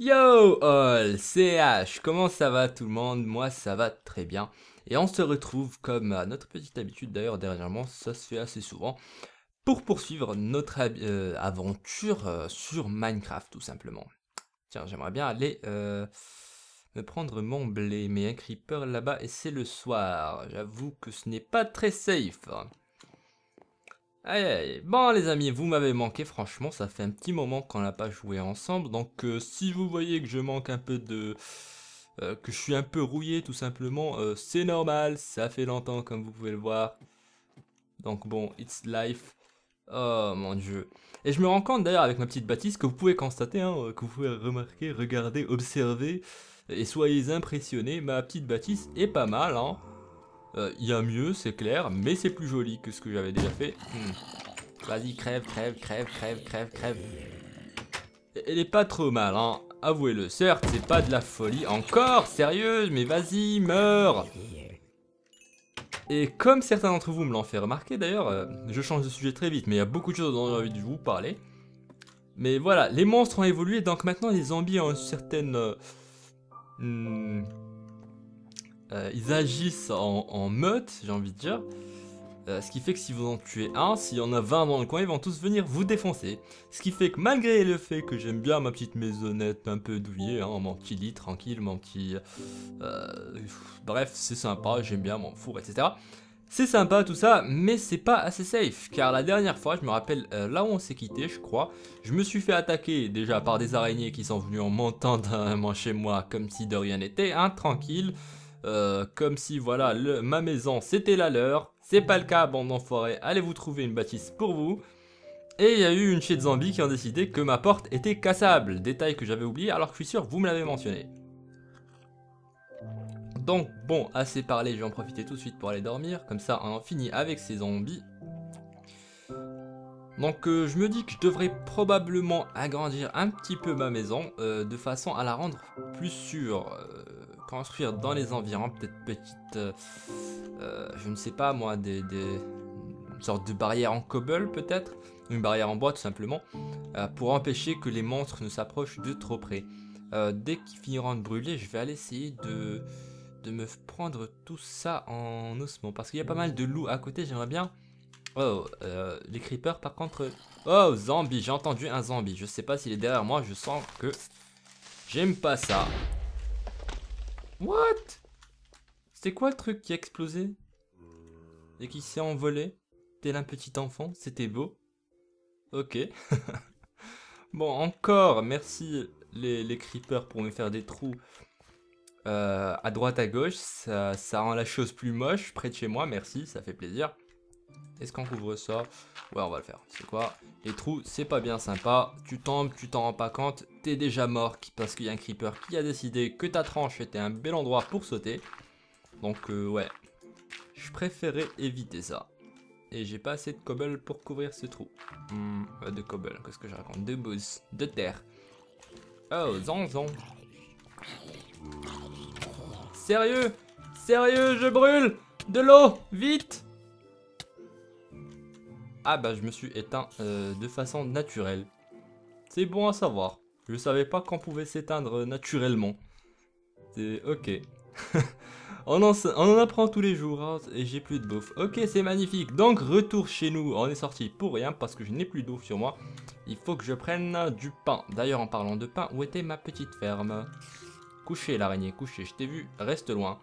Yo all, CH, comment ça va tout le monde Moi ça va très bien. Et on se retrouve comme à notre petite habitude d'ailleurs dernièrement, ça se fait assez souvent, pour poursuivre notre euh, aventure euh, sur Minecraft tout simplement. Tiens, j'aimerais bien aller euh, me prendre mon blé, mais un creeper là-bas et c'est le soir. J'avoue que ce n'est pas très safe. Aïe, Bon les amis, vous m'avez manqué, franchement, ça fait un petit moment qu'on n'a pas joué ensemble, donc euh, si vous voyez que je manque un peu de... Euh, que je suis un peu rouillé tout simplement, euh, c'est normal, ça fait longtemps comme vous pouvez le voir. Donc bon, it's life. Oh mon dieu. Et je me rends compte d'ailleurs avec ma petite bâtisse que vous pouvez constater, hein, que vous pouvez remarquer, regarder, observer, et soyez impressionnés, ma petite bâtisse est pas mal, hein. Euh, il y a mieux, c'est clair, mais c'est plus joli que ce que j'avais déjà fait. Hmm. Vas-y, crève, crève, crève, crève, crève, crève. Elle est pas trop mal, hein. Avouez-le, certes, c'est pas de la folie. Encore Sérieuse Mais vas-y, meurs et comme certains d'entre vous me l'ont fait remarquer d'ailleurs, euh, je change de sujet très vite, mais il y a beaucoup de choses dont j'ai envie de vous parler. Mais voilà, les monstres ont évolué, donc maintenant les zombies ont une certaine... Euh, hmm, euh, ils agissent en, meute, j'ai envie de dire. Euh, ce qui fait que si vous en tuez un, s'il y en a 20 dans le coin, ils vont tous venir vous défoncer. Ce qui fait que malgré le fait que j'aime bien ma petite maisonnette un peu douillée, hein, mon petit lit tranquille, mon petit... Euh, bref, c'est sympa, j'aime bien mon four, etc. C'est sympa tout ça, mais c'est pas assez safe, car la dernière fois, je me rappelle, là où on s'est quitté, je crois, je me suis fait attaquer déjà par des araignées qui sont venues en montant d'un chez moi comme si de rien n'était, hein, tranquille. Euh, comme si voilà, ma maison c'était la leur. C'est pas le cas, bande d'enfoirés, allez vous trouver une bâtisse pour vous. Et il y a eu une chez zombie qui ont décidé que ma porte était cassable. Détail que j'avais oublié alors que je suis sûr vous me l'avez mentionné. Donc bon, assez parlé, je vais en profiter tout de suite pour aller dormir. Comme ça on en finit avec ces zombies. Donc euh, je me dis que je devrais probablement agrandir un petit peu ma maison euh, de façon à la rendre plus sûre. Euh, construire dans les environs, peut-être petite, je ne sais pas moi, des, une sorte de barrière en cobble peut-être, une barrière en bois tout simplement, pour empêcher que les monstres ne s'approchent de trop près. dès qu'ils finiront de brûler, je vais aller essayer de, de me prendre tout ça en ossement, parce qu'il y a pas mal de loups à côté, j'aimerais bien Oh, euh, les creepers par contre... Oh, zombie, j'ai entendu un zombie. Je sais pas s'il est derrière moi, je sens que... J'aime pas ça. What C'était quoi le truc qui a explosé Et qui s'est envolé Tel un petit enfant, c'était beau. Ok. bon, encore, merci les, creepers pour me faire des trous euh, à droite, à gauche. ça rend la chose plus moche près de chez moi, merci, ça fait plaisir. Est-ce qu'on couvre ça Ouais, on va le faire. C'est quoi Les trous, c'est pas bien sympa. Tu tombes, tu t'en rends pas compte, t'es déjà mort parce qu'il y a un creeper qui a décidé que ta tranche était un bel endroit pour sauter. Donc euh, ouais, je préférais éviter ça. Et j'ai pas assez de cobble pour couvrir ce trou. Hmm, de cobble, qu'est-ce que je raconte De boost, de terre. Oh, zanzon. Sérieux Sérieux, je brûle De l'eau, vite ah bah je me suis éteint euh, de façon naturelle. C'est bon à savoir. Je savais pas qu'on pouvait s'éteindre euh, naturellement. C'est ok. on, en, on, en, apprend tous les jours hein, et j'ai plus de bouffe. Ok c'est magnifique. Donc retour chez nous. On est sorti pour rien parce que je n'ai plus d'eau sur moi. Il faut que je prenne du pain. D'ailleurs en parlant de pain, où était ma petite ferme Couché l'araignée, couché, je t'ai vu, reste loin.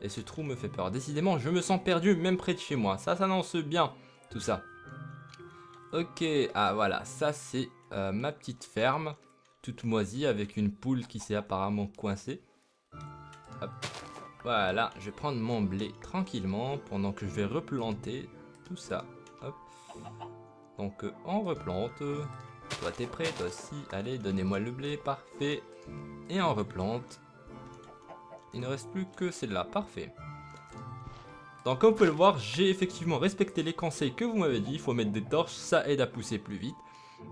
Et ce trou me fait peur. Décidément, je me sens perdu même près de chez moi. Ça s'annonce bien, tout ça. Ok, ah voilà, ça c'est euh, ma petite ferme, toute moisie avec une poule qui s'est apparemment coincée. Voilà, je vais prendre mon blé tranquillement pendant que je vais replanter tout ça. Donc euh, on replante. Toi t'es prêt, toi aussi. Allez, donnez-moi le blé, parfait. Et on replante. Il ne reste plus que celle-là, parfait. Donc comme vous pouvez le voir, j'ai effectivement respecté les conseils que vous m'avez dit. Il faut mettre des torches, ça aide à pousser plus vite.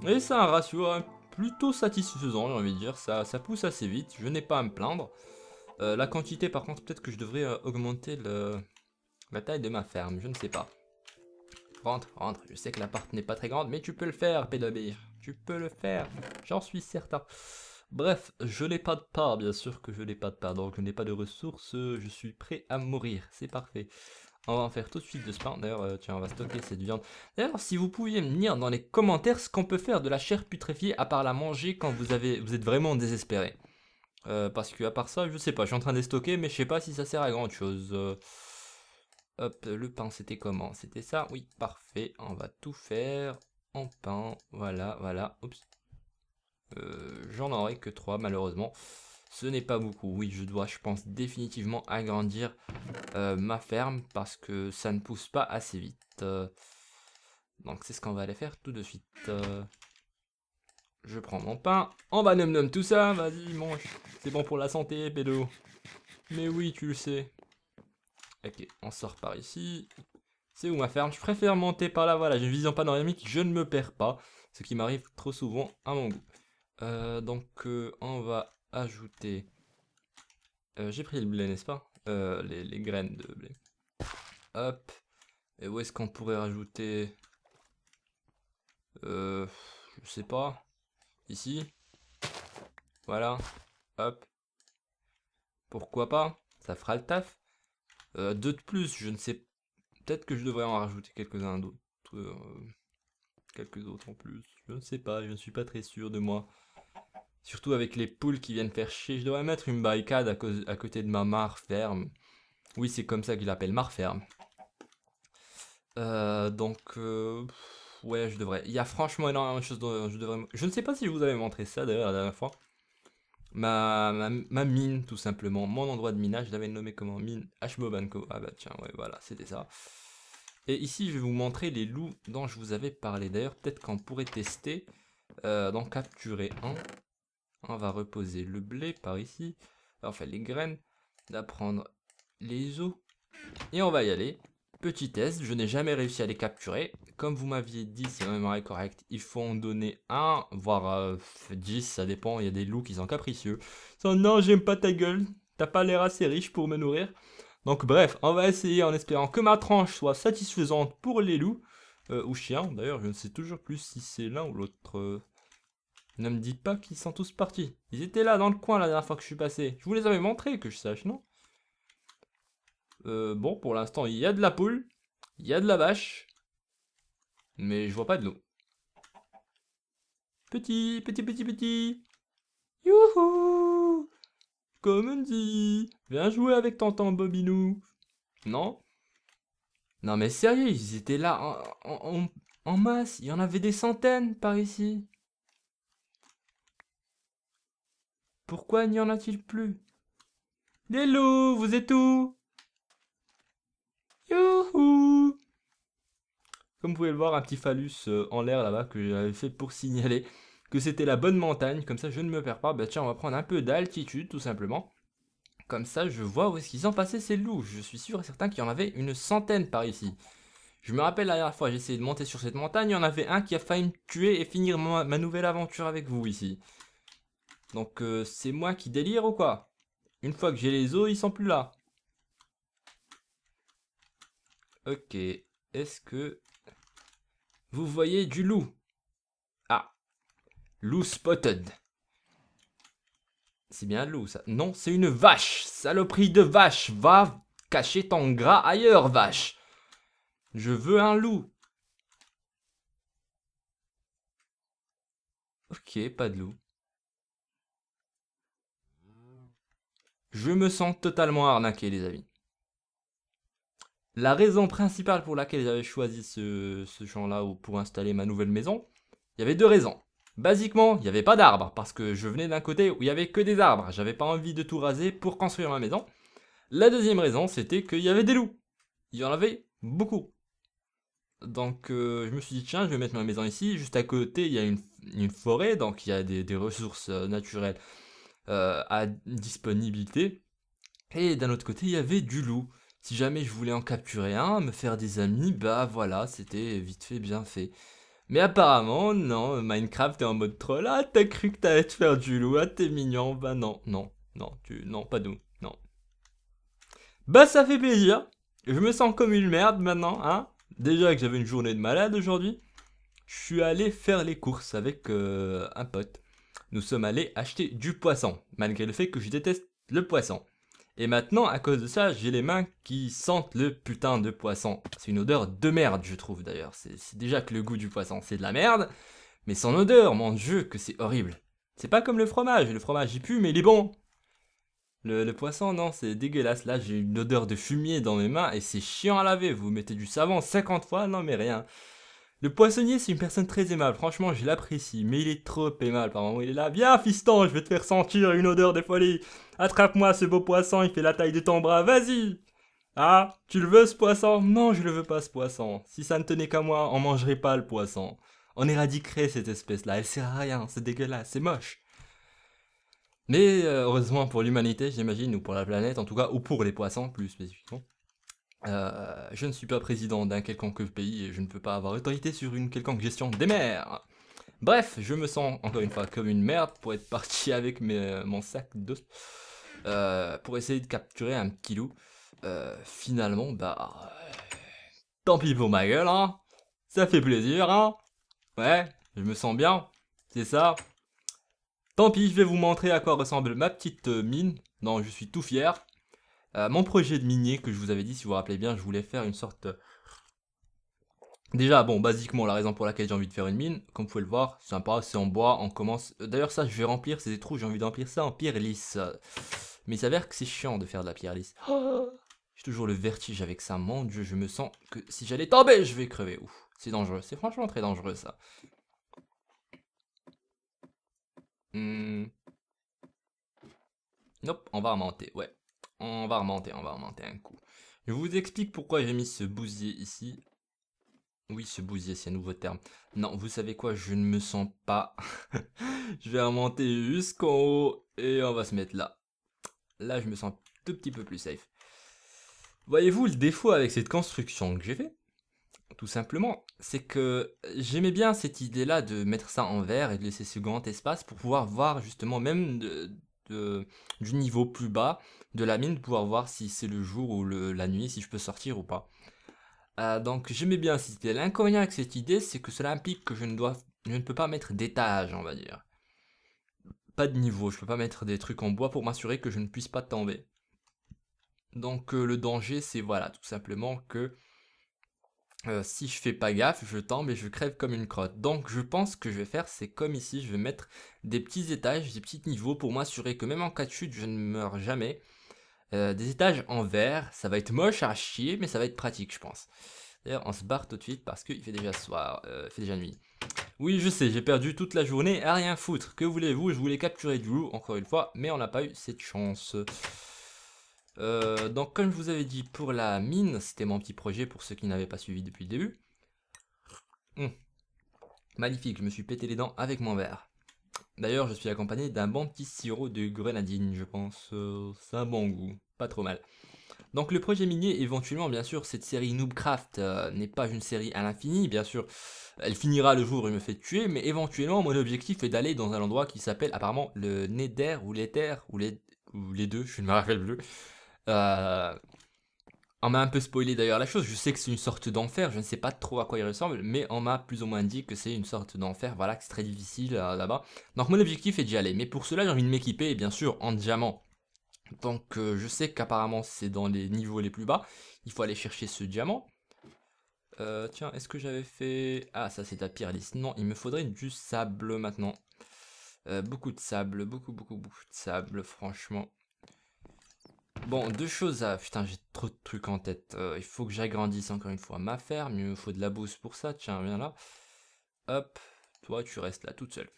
Et c'est un ratio plutôt satisfaisant, j'ai envie de dire. Ça, ça pousse assez vite, je n'ai pas à me plaindre. Euh, la quantité, par contre, peut-être que je devrais euh, augmenter la taille de ma ferme, je ne sais pas. Rentre, rentre. Je sais que la n'est pas très grande, mais tu peux le faire, Pédobir. Tu peux le faire, j'en suis certain. Bref, je n'ai pas de part, bien sûr que je n'ai pas de part, donc je n'ai pas de ressources, je suis prêt à mourir, c'est parfait. On va en faire tout de suite de pain, D'ailleurs, euh, tiens, on va stocker cette viande. D'ailleurs, si vous pouviez me dire dans les commentaires ce qu'on peut faire de la chair putréfiée à part la manger quand vous, avez, vous êtes vraiment désespéré. Euh, parce que à part ça, je sais pas, je suis en train de stocker, mais je sais pas si ça sert à grand chose. Euh, hop, le pain, c'était comment C'était ça Oui, parfait. On va tout faire en pain. Voilà, voilà. Oups, euh, j'en aurai que 3 malheureusement. Ce n'est pas beaucoup. Oui, je dois, je pense, définitivement agrandir euh, ma ferme parce que ça ne pousse pas assez vite. Euh, donc c'est ce qu'on va aller faire tout de suite. je prends mon pain. On oh, va bah, nom nom tout ça. Vas-y, mange. C'est bon pour la santé, pédo. Mais oui, tu le sais. Ok, on sort par ici. C'est où ma ferme Je préfère monter par là, voilà, j'ai une vision panoramique, je ne me perds pas, ce qui m'arrive trop souvent à mon goût. Euh, donc euh, on va ajouter... Euh, j'ai pris le blé, n'est-ce pas les, graines de blé. Hop. Et où est-ce qu'on pourrait rajouter... je sais pas. Ici. Voilà. Hop. Pourquoi pas Ça fera le taf. deux de plus, je ne sais... Peut-être que je devrais en rajouter quelques-uns d'autres quelques autres en plus. Je ne sais pas, je ne suis pas très sûr de moi. Surtout avec les poules qui viennent faire chier. Je devrais mettre une barricade à, côté de ma mare ferme. Oui, c'est comme ça qu'il appelle marferme. ferme. Euh, donc, euh, ouais, je devrais. Il y a franchement énormément de choses dont je devrais. Je ne sais pas si je vous avais montré ça d'ailleurs la dernière fois. Ma, ma, mine, tout simplement. Mon endroit de minage, je l'avais nommé comment Mine Hbobanko. Ah bah tiens, ouais, voilà, c'était ça. Et ici, je vais vous montrer les loups dont je vous avais parlé. D'ailleurs, peut-être qu'on pourrait tester euh, d'en capturer un on va reposer le blé par ici, enfin les graines, prendre les os, et on va y aller. Petit test, je n'ai jamais réussi à les capturer. Comme vous m'aviez dit, c'est ma mémoire est il faut en donner un, voire 10, euh, ça dépend, il y a des loups qui sont capricieux. non, j'aime pas ta gueule, t'as pas l'air assez riche pour me nourrir. Donc bref, on va essayer en espérant que ma tranche soit satisfaisante pour les loups, euh, ou chiens d'ailleurs, je ne sais toujours plus si c'est l'un ou l'autre. Euh, ne me dites pas qu'ils sont tous partis. Ils étaient là, dans le coin, la dernière fois que je suis passé. Je vous les avais montrés, que je sache, non euh, Bon, pour l'instant, il y a de la poule. Il y a de la vache. Mais je vois pas de l'eau. Petit, petit, petit, petit. Youhou Comme on dit, viens jouer avec tonton Bobinou. Non Non mais sérieux, ils étaient là en, en masse. Il y en avait des centaines par ici. Pourquoi n'y en a-t-il plus Les loups, vous êtes où Youhou Comme vous pouvez le voir, un petit phallus euh, en l'air là-bas que j'avais fait pour signaler que c'était la bonne montagne. Comme ça, je ne me perds pas. Bah tiens, on va prendre un peu d'altitude, tout simplement. Comme ça, je vois où est-ce qu'ils ont passé ces loups. Je suis sûr et certain qu'il y en avait une centaine par ici. Je me rappelle la dernière fois, j'ai essayé de monter sur cette montagne, il y en avait un qui a failli me tuer et finir ma nouvelle aventure avec vous ici. Donc euh, c'est moi qui délire ou quoi Une fois que j'ai les os, ils sont plus là. Ok, est-ce que vous voyez du loup Ah, loup spotted. C'est bien un loup ça. Non, c'est une vache. Saloperie de vache. Va cacher ton gras ailleurs, vache. Je veux un loup. Ok, pas de loup. Je me sens totalement arnaqué, les amis. La raison principale pour laquelle j'avais choisi ce, champ-là pour installer ma nouvelle maison, il y avait deux raisons. Basiquement, il n'y avait pas d'arbres parce que je venais d'un côté où il n'y avait que des arbres. J'avais pas envie de tout raser pour construire ma maison. La deuxième raison, c'était qu'il y avait des loups. Il y en avait beaucoup. Donc euh, je me suis dit, tiens, je vais mettre ma maison ici. Juste à côté, il y a une, forêt, donc il y a des ressources euh, naturelles euh, à disponibilité. Et d'un autre côté, il y avait du loup. Si jamais je voulais en capturer un, me faire des amis, bah voilà, c'était vite fait, bien fait. Mais apparemment, non, Minecraft est en mode troll. Ah, t'as cru que t'allais te faire du loup, ah, t'es mignon. Bah non, non, non, tu, non, pas nous, non. Bah ça fait plaisir. Je me sens comme une merde maintenant, hein. Déjà que j'avais une journée de malade aujourd'hui, je suis allé faire les courses avec euh, un pote nous sommes allés acheter du poisson, malgré le fait que je déteste le poisson. Et maintenant, à cause de ça, j'ai les mains qui sentent le putain de poisson. C'est une odeur de merde, je trouve d'ailleurs. C'est déjà que le goût du poisson, c'est de la merde. Mais son odeur, mon dieu, que c'est horrible. C'est pas comme le fromage. Le fromage, il pue, mais il est bon. Le, le poisson, non, c'est dégueulasse. Là, j'ai une odeur de fumier dans mes mains et c'est chiant à laver. Vous mettez du savon 50 fois, non mais rien. Le poissonnier, c'est une personne très aimable. Franchement, je l'apprécie, mais il est trop aimable. Par moment, il est là. Viens, fiston, je vais te faire sentir une odeur de folie. Attrape-moi ce beau poisson, il fait la taille de ton bras. Vas-y. Ah, tu le veux ce poisson Non, je le veux pas ce poisson. Si ça ne tenait qu'à moi, on mangerait pas le poisson. On éradiquerait cette espèce-là. Elle sert à rien. C'est dégueulasse. C'est moche. Mais euh, heureusement pour l'humanité, j'imagine, ou pour la planète, en tout cas, ou pour les poissons plus spécifiquement. Euh, je ne suis pas président d'un quelconque pays et je ne peux pas avoir autorité sur une quelconque gestion des mers. Bref, je me sens encore une fois comme une merde pour être parti avec mes, mon sac de... Euh, pour essayer de capturer un petit loup. Euh, finalement, bah... Euh, tant pis pour ma gueule, hein Ça fait plaisir, hein Ouais, je me sens bien, c'est ça Tant pis, je vais vous montrer à quoi ressemble ma petite mine. Non, je suis tout fier. Euh, mon projet de minier que je vous avais dit, si vous vous rappelez bien, je voulais faire une sorte... Déjà, bon, basiquement, la raison pour laquelle j'ai envie de faire une mine, comme vous pouvez le voir, c'est sympa, c'est en bois, on commence... D'ailleurs, ça, je vais remplir ces trous, j'ai envie d'emplir ça en pierre lisse. Mais il s'avère que c'est chiant de faire de la pierre lisse. Oh. j'ai toujours le vertige avec ça, mon dieu, je me sens que si j'allais tomber, je vais crever. Ouf, c'est dangereux, c'est franchement très dangereux, ça. Hmm. Nope, on va remonter, ouais. On va remonter, on va remonter un coup. Je vous explique pourquoi j'ai mis ce bousier ici. Oui, ce bousier, c'est un nouveau terme. Non, vous savez quoi, je ne me sens pas. je vais remonter jusqu'en haut et on va se mettre là. Là, je me sens tout petit peu plus safe. Voyez-vous, le défaut avec cette construction que j'ai fait, tout simplement, c'est que j'aimais bien cette idée-là de mettre ça en vert et de laisser ce grand espace pour pouvoir voir justement même de, du niveau plus bas de la mine pour voir si c'est le jour ou la nuit, si je peux sortir ou pas. Euh, donc j'aimais bien cette idée. L'inconvénient avec cette idée, c'est que cela implique que je ne, dois, je ne peux pas mettre d'étage, on va dire. Pas de niveau, je peux pas mettre des trucs en bois pour m'assurer que je ne puisse pas tomber. Donc euh, le danger, c'est voilà, tout simplement que euh, si je fais pas gaffe, je tombe et je crève comme une crotte. Donc je pense que je vais faire, c'est comme ici, je vais mettre des petits étages, des petits niveaux pour m'assurer que même en cas de chute, je ne meurs jamais. Euh, des étages en verre, ça va être moche à chier, mais ça va être pratique, je pense. D'ailleurs, on se barre tout de suite parce qu'il fait déjà soir, il euh, fait déjà nuit. Oui, je sais, j'ai perdu toute la journée à rien foutre. Que voulez-vous Je voulais capturer du loup, encore une fois, mais on n'a pas eu cette chance. Euh, donc, comme je vous avais dit, pour la mine, c'était mon petit projet pour ceux qui n'avaient pas suivi depuis le début. Hum. Magnifique, je me suis pété les dents avec mon verre. D'ailleurs, je suis accompagné d'un bon petit sirop de grenadine, je pense. c'est euh, un bon goût, pas trop mal. Donc le projet minier, éventuellement, bien sûr, cette série Noobcraft euh, n'est pas une série à l'infini, bien sûr. Elle finira le jour où il me fait tuer, mais éventuellement, mon objectif est d'aller dans un endroit qui s'appelle apparemment le Nether ou l'Ether, ou les, ou les deux, je ne me rappelle plus. Euh, on m'a un peu spoilé d'ailleurs la chose, je sais que c'est une sorte d'enfer, je ne sais pas trop à quoi il ressemble, mais on m'a plus ou moins dit que c'est une sorte d'enfer, voilà, que c'est très difficile euh, là-bas. Donc mon objectif est d'y aller, mais pour cela j'ai envie de m'équiper, bien sûr, en diamant. Donc euh, je sais qu'apparemment c'est dans les niveaux les plus bas, il faut aller chercher ce diamant. Euh, tiens, est-ce que j'avais fait... Ah, ça c'est la pire liste. Non, il me faudrait du sable maintenant. beaucoup de sable, beaucoup, beaucoup, beaucoup de sable, franchement. Bon, deux choses à... Putain, j'ai trop de trucs en tête. Euh, il faut que j'agrandisse encore une fois ma ferme. Il me faut de la bouse pour ça. Tiens, viens là. Hop. Toi, tu restes là toute seule.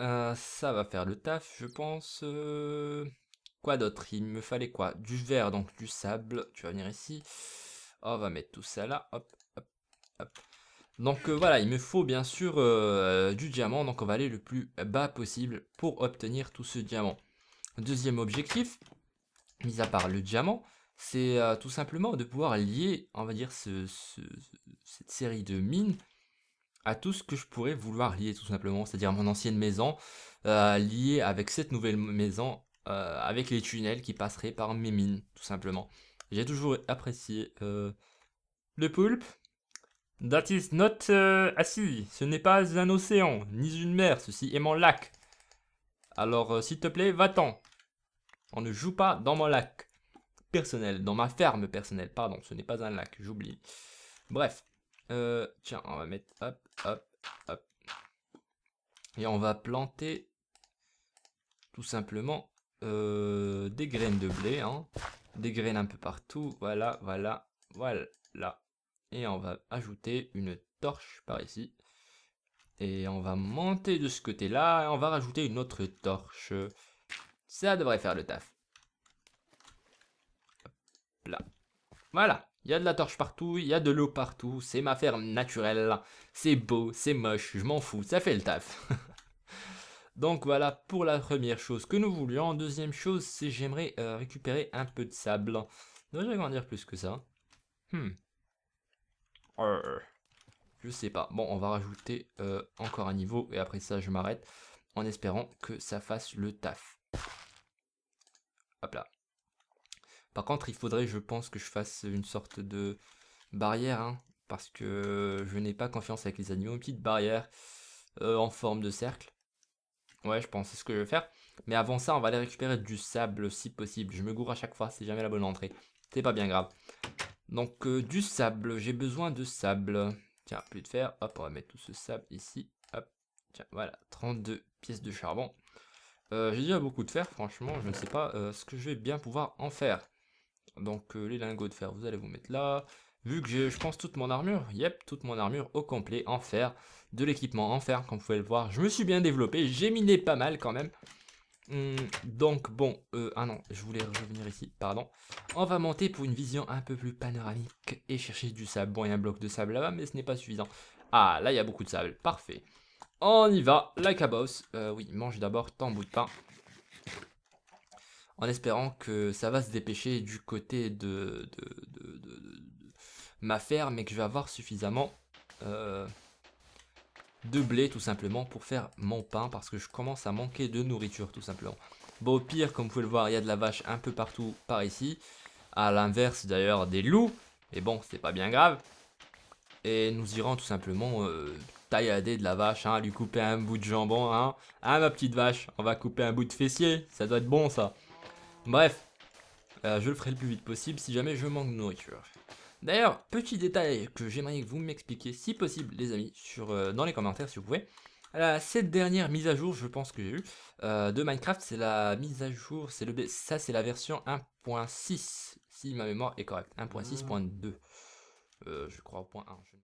Euh, ça va faire le taf, je pense. Euh, quoi d'autre Il me fallait quoi Du verre, donc du sable. Tu vas venir ici. On va mettre tout ça là. Hop, hop, hop. Donc voilà, il me faut bien sûr du diamant, donc on va aller le plus bas possible pour obtenir tout ce diamant. Deuxième objectif, mis à part le diamant, c'est euh, tout simplement de pouvoir lier, on va dire, cette série de mines à tout ce que je pourrais vouloir lier tout simplement, c'est-à-dire mon ancienne maison euh, liée avec cette nouvelle maison, euh, avec les tunnels qui passeraient par mes mines tout simplement. J'ai toujours apprécié le poulpe. That is not a sea. ce n'est pas un océan, ni une mer, ceci est mon lac. Alors s'il te plaît, va-t'en. On ne joue pas dans mon lac personnel, dans ma ferme personnelle, pardon, ce n'est pas un lac, j'oublie. Bref, euh, tiens, on va mettre hop, hop, hop. Et on va planter tout simplement euh, des graines de blé, hein. des graines un peu partout, voilà, voilà, voilà. Et on va ajouter une torche par ici. Et on va monter de ce côté-là et on va rajouter une autre torche. Ça devrait faire le taf. là. Voilà. Il y a de la torche partout, il y a de l'eau partout. C'est ma ferme naturelle. C'est beau, c'est moche, je m'en fous. Ça fait le taf. Donc voilà pour la première chose que nous voulions. Deuxième chose, c'est j'aimerais euh, récupérer un peu de sable. Je je grandir plus que ça Hmm. Je sais pas. Bon, on va rajouter euh, encore un niveau et après ça, je m'arrête en espérant que ça fasse le taf. Hop là. Par contre, il faudrait, je pense, que je fasse une sorte de barrière, hein, parce que je n'ai pas confiance avec les animaux. Une petite barrière euh, en forme de cercle. Ouais, je pense, c'est ce que je vais faire. Mais avant ça, on va aller récupérer du sable si possible. Je me gourre à chaque fois, c'est jamais la bonne entrée. C'est pas bien grave. Donc, euh, du sable, j'ai besoin de sable. Tiens, plus de fer. Hop, on va mettre tout ce sable ici. Hop, tiens, voilà, 32 pièces de charbon. Euh, j'ai déjà beaucoup de fer, franchement, je ne sais pas euh, ce que je vais bien pouvoir en faire. Donc euh, les lingots de fer, vous allez vous mettre là. Vu que j'ai, je pense, toute mon armure, yep, toute mon armure au complet, en fer, de l'équipement en fer, comme vous pouvez le voir. Je me suis bien développé, j'ai miné pas mal quand même. Hmm, donc bon, ah non, je voulais revenir ici, pardon. On va monter pour une vision un peu plus panoramique et chercher du sable. Bon, il y a un bloc de sable là-bas, mais ce n'est pas suffisant. Ah, là, il y a beaucoup de sable, parfait. On y va, la cabosse. boss. Euh, oui, mange d'abord tant bout de pain. En espérant que ça va se dépêcher du côté de, ma ferme et que je vais avoir suffisamment euh, de blé tout simplement pour faire mon pain parce que je commence à manquer de nourriture tout simplement. Bon, au pire, comme vous pouvez le voir, il y a de la vache un peu partout par ici. À l'inverse d'ailleurs des loups. Mais bon, c'est pas bien grave. Et nous irons tout simplement euh, taillader de la vache, hein. lui couper un bout de jambon, hein. Ah ma petite vache, on va couper un bout de fessier, ça doit être bon ça. Bref, euh, je le ferai le plus vite possible si jamais je manque de nourriture. D'ailleurs, petit détail que j'aimerais que vous m'expliquiez si possible les amis, sur, euh, dans les commentaires si vous pouvez. cette dernière mise à jour, je pense que j'ai eu, euh, de Minecraft, c'est la mise à jour, c'est le ça c'est la version 1.6, si ma mémoire est correcte, 1.6.2, je crois au point 1.